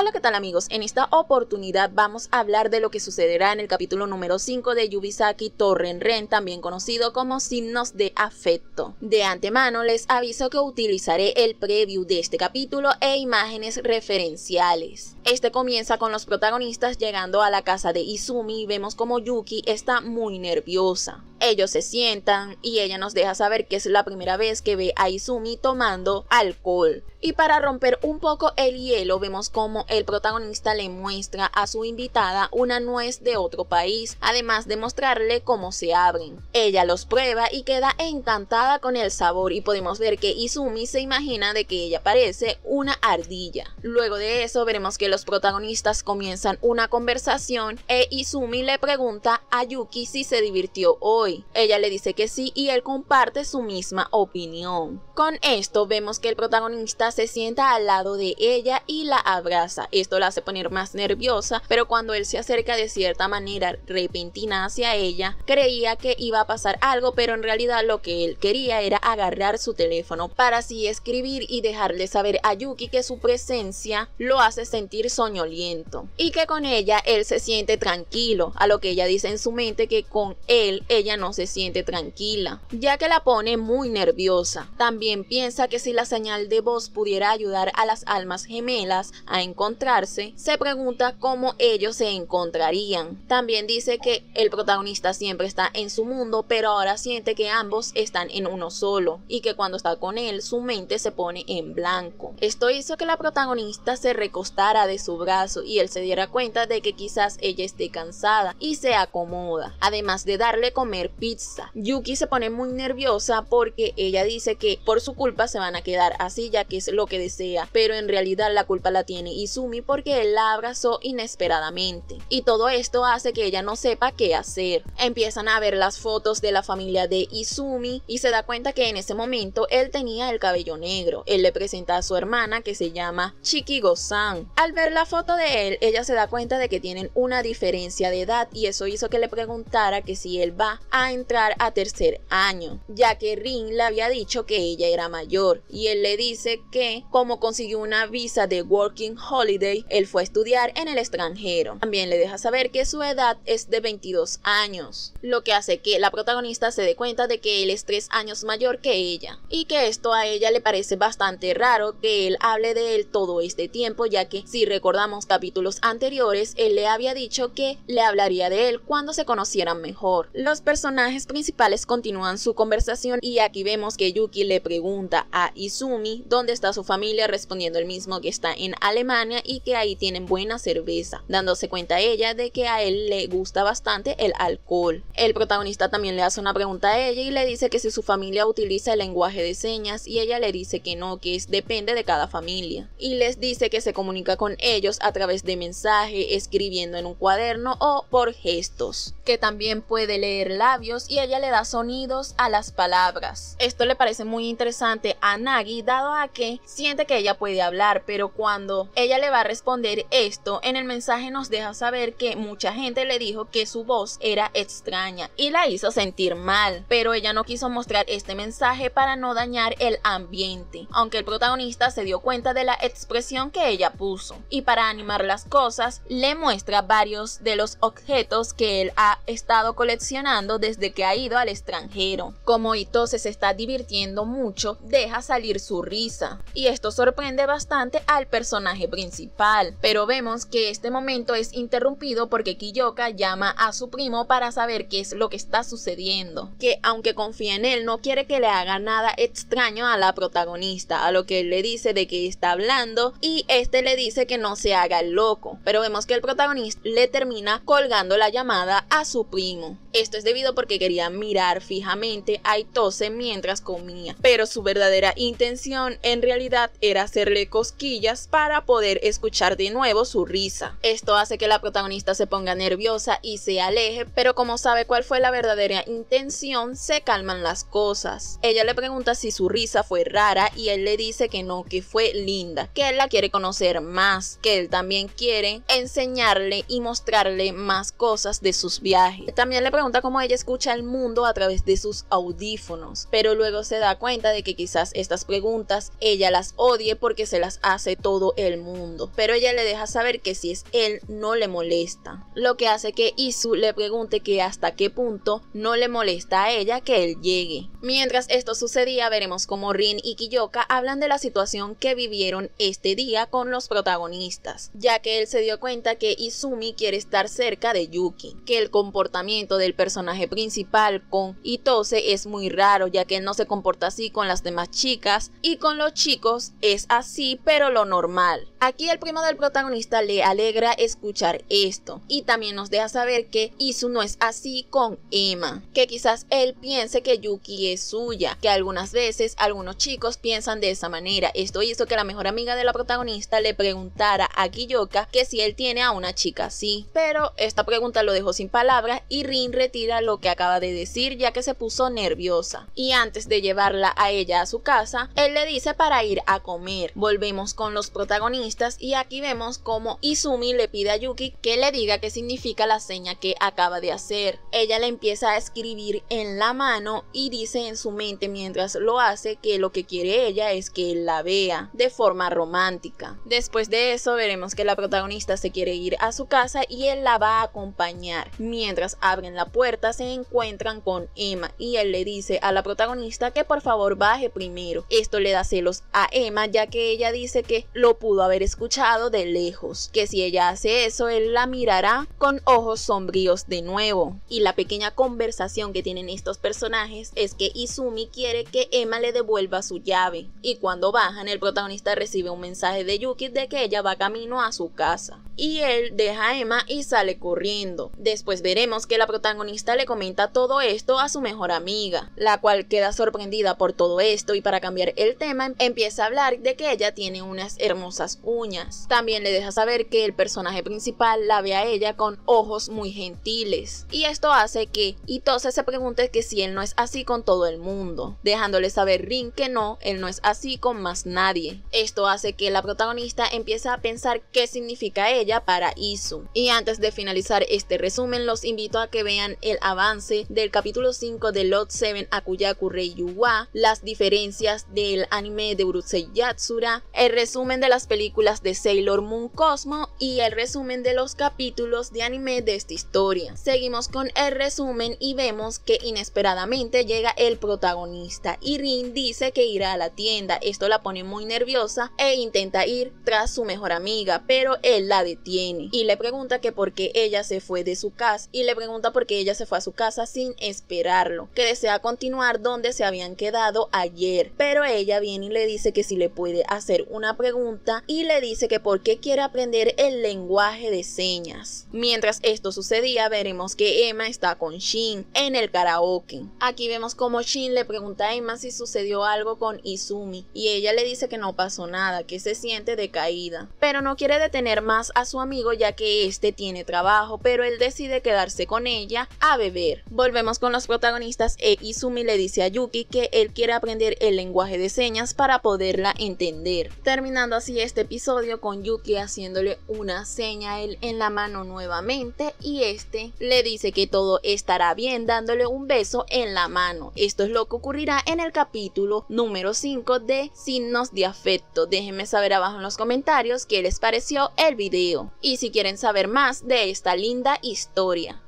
Hola, ¿qué tal amigos? En esta oportunidad vamos a hablar de lo que sucederá en el capítulo número 5 de Yubisaki Torrenren, también conocido como Signos de Afecto. De antemano les aviso que utilizaré el preview de este capítulo e imágenes referenciales. Este comienza con los protagonistas llegando a la casa de Izumi y vemos como Yuki está muy nerviosa. Ellos se sientan y ella nos deja saber que es la primera vez que ve a Izumi tomando alcohol. Y para romper un poco el hielo, vemos como el protagonista le muestra a su invitada una nuez de otro país, además de mostrarle cómo se abren. Ella los prueba y queda encantada con el sabor y podemos ver que Izumi se imagina de que ella parece una ardilla. Luego de eso veremos que los protagonistas comienzan una conversación e Izumi le pregunta a Yuki si se divirtió hoy ella le dice que sí y él comparte su misma opinión. Con esto vemos que el protagonista se sienta al lado de ella y la abraza. Esto la hace poner más nerviosa, pero cuando él se acerca de cierta manera repentina hacia ella, creía que iba a pasar algo, pero en realidad lo que él quería era agarrar su teléfono para así escribir y dejarle saber a Yuki que su presencia lo hace sentir soñoliento y que con ella él se siente tranquilo, a lo que ella dice en su mente que con él ella no se siente tranquila, ya que la pone muy nerviosa. También piensa que si la señal de voz pudiera ayudar a las almas gemelas a encontrarse, se pregunta cómo ellos se encontrarían. También dice que el protagonista siempre está en su mundo, pero ahora siente que ambos están en uno solo y que cuando está con él su mente se pone en blanco. Esto hizo que la protagonista se recostara de su brazo y él se diera cuenta de que quizás ella esté cansada y se acomoda, además de darle comer pizza. Yuki se pone muy nerviosa porque ella dice que por su culpa se van a quedar así ya que es lo que desea, pero en realidad la culpa la tiene Izumi porque él la abrazó inesperadamente. Y todo esto hace que ella no sepa qué hacer. Empiezan a ver las fotos de la familia de Izumi y se da cuenta que en ese momento él tenía el cabello negro. Él le presenta a su hermana que se llama Chikigo-san. Al ver la foto de él, ella se da cuenta de que tienen una diferencia de edad y eso hizo que le preguntara que si él va a entrar a tercer año, ya que Rin le había dicho que ella era mayor y él le dice que como consiguió una visa de Working Holiday, él fue a estudiar en el extranjero. También le deja saber que su edad es de 22 años, lo que hace que la protagonista se dé cuenta de que él es 3 años mayor que ella y que esto a ella le parece bastante raro que él hable de él todo este tiempo, ya que si recordamos capítulos anteriores, él le había dicho que le hablaría de él cuando se conocieran mejor. Los personajes personajes principales continúan su conversación y aquí vemos que Yuki le pregunta a Izumi dónde está su familia respondiendo el mismo que está en Alemania y que ahí tienen buena cerveza, dándose cuenta ella de que a él le gusta bastante el alcohol. El protagonista también le hace una pregunta a ella y le dice que si su familia utiliza el lenguaje de señas y ella le dice que no, que es depende de cada familia. Y les dice que se comunica con ellos a través de mensaje, escribiendo en un cuaderno o por gestos, que también puede leer la y ella le da sonidos a las palabras. Esto le parece muy interesante a Nagi dado a que siente que ella puede hablar, pero cuando ella le va a responder esto, en el mensaje nos deja saber que mucha gente le dijo que su voz era extraña y la hizo sentir mal, pero ella no quiso mostrar este mensaje para no dañar el ambiente, aunque el protagonista se dio cuenta de la expresión que ella puso. Y para animar las cosas, le muestra varios de los objetos que él ha estado coleccionando desde que ha ido al extranjero. Como Itose se está divirtiendo mucho, deja salir su risa, y esto sorprende bastante al personaje principal. Pero vemos que este momento es interrumpido porque Kiyoka llama a su primo para saber qué es lo que está sucediendo, que aunque confía en él, no quiere que le haga nada extraño a la protagonista, a lo que él le dice de que está hablando, y este le dice que no se haga el loco. Pero vemos que el protagonista le termina colgando la llamada a su primo. Esto es debido porque quería mirar fijamente a Itose mientras comía, pero su verdadera intención en realidad era hacerle cosquillas para poder escuchar de nuevo su risa. Esto hace que la protagonista se ponga nerviosa y se aleje, pero como sabe cuál fue la verdadera intención, se calman las cosas. Ella le pregunta si su risa fue rara y él le dice que no, que fue linda, que él la quiere conocer más, que él también quiere enseñarle y mostrarle más cosas de sus viajes. También le pregunta cómo ella escucha el mundo a través de sus audífonos, pero luego se da cuenta de que quizás estas preguntas ella las odie porque se las hace todo el mundo, pero ella le deja saber que si es él no le molesta, lo que hace que Isu le pregunte que hasta qué punto no le molesta a ella que él llegue. Mientras esto sucedía, veremos cómo Rin y Kiyoka hablan de la situación que vivieron este día con los protagonistas, ya que él se dio cuenta que Izumi quiere estar cerca de Yuki, que el comportamiento del personaje principal con Itose es muy raro ya que no se comporta así con las demás chicas y con los chicos es así pero lo normal. Aquí el primo del protagonista le alegra escuchar esto y también nos deja saber que Isu no es así con Emma, que quizás él piense que Yuki es suya, que algunas veces algunos chicos piensan de esa manera. Esto hizo que la mejor amiga de la protagonista le preguntara a Kiyoka que si él tiene a una chica así, pero esta pregunta lo dejó sin palabras y Rin retira lo que acaba de decir ya que se puso nerviosa. Y antes de llevarla a ella a su casa, él le dice para ir a comer. Volvemos con los protagonistas y aquí vemos cómo Izumi le pide a Yuki que le diga qué significa la seña que acaba de hacer. Ella le empieza a escribir en la mano y dice en su mente mientras lo hace que lo que quiere ella es que él la vea de forma romántica. Después de eso veremos que la protagonista se quiere ir a su casa y él la va a acompañar. Mientras abren la puerta se encuentran con Emma y él le dice a la protagonista que por favor baje primero. Esto le da celos a Emma ya que ella dice que lo pudo haber escuchado de lejos, que si ella hace eso él la mirará con ojos sombríos de nuevo. Y la pequeña conversación que tienen estos personajes es que Izumi quiere que Emma le devuelva su llave y cuando bajan el protagonista recibe un mensaje de Yuki de que ella va camino a su casa. Y él deja a Emma y sale corriendo. Después veremos que la protagonista le todo esto a su mejor amiga, la cual queda sorprendida por todo esto y para cambiar el tema empieza a hablar de que ella tiene unas hermosas uñas. También le deja saber que el personaje principal la ve a ella con ojos muy gentiles y esto hace que Itose se pregunte que si él no es así con todo el mundo, dejándole saber Rin que no, él no es así con más nadie. Esto hace que la protagonista empiece a pensar qué significa ella para Isu. Y antes de finalizar este resumen los invito a que vean el avance del capítulo 5 de Lot 7 Akuyaku Rei Yuwa, las diferencias del anime de Urusei Yatsura, el resumen de las películas de Sailor Moon Cosmo y el resumen de los capítulos de anime de esta historia. Seguimos con el resumen y vemos que inesperadamente llega el protagonista y Rin dice que irá a la tienda, esto la pone muy nerviosa e intenta ir tras su mejor amiga, pero él la detiene y le pregunta que por qué ella se fue de su casa y le pregunta por qué ella se fue a su casa sin esperarlo, que desea continuar donde se habían quedado ayer, pero ella viene y le dice que si le puede hacer una pregunta y le dice que por qué quiere aprender el lenguaje de señas. Mientras esto sucedía, veremos que Emma está con Shin en el karaoke. Aquí vemos como Shin le pregunta a Emma si sucedió algo con Izumi y ella le dice que no pasó nada, que se siente decaída, pero no quiere detener más a su amigo ya que este tiene trabajo, pero él decide quedarse con ella a beber Volvemos con los protagonistas e Izumi le dice a Yuki que él quiere aprender el lenguaje de señas para poderla entender. Terminando así este episodio con Yuki haciéndole una seña a él en la mano nuevamente y este le dice que todo estará bien dándole un beso en la mano. Esto es lo que ocurrirá en el capítulo número 5 de Signos de Afecto. Déjenme saber abajo en los comentarios qué les pareció el video y si quieren saber más de esta linda historia.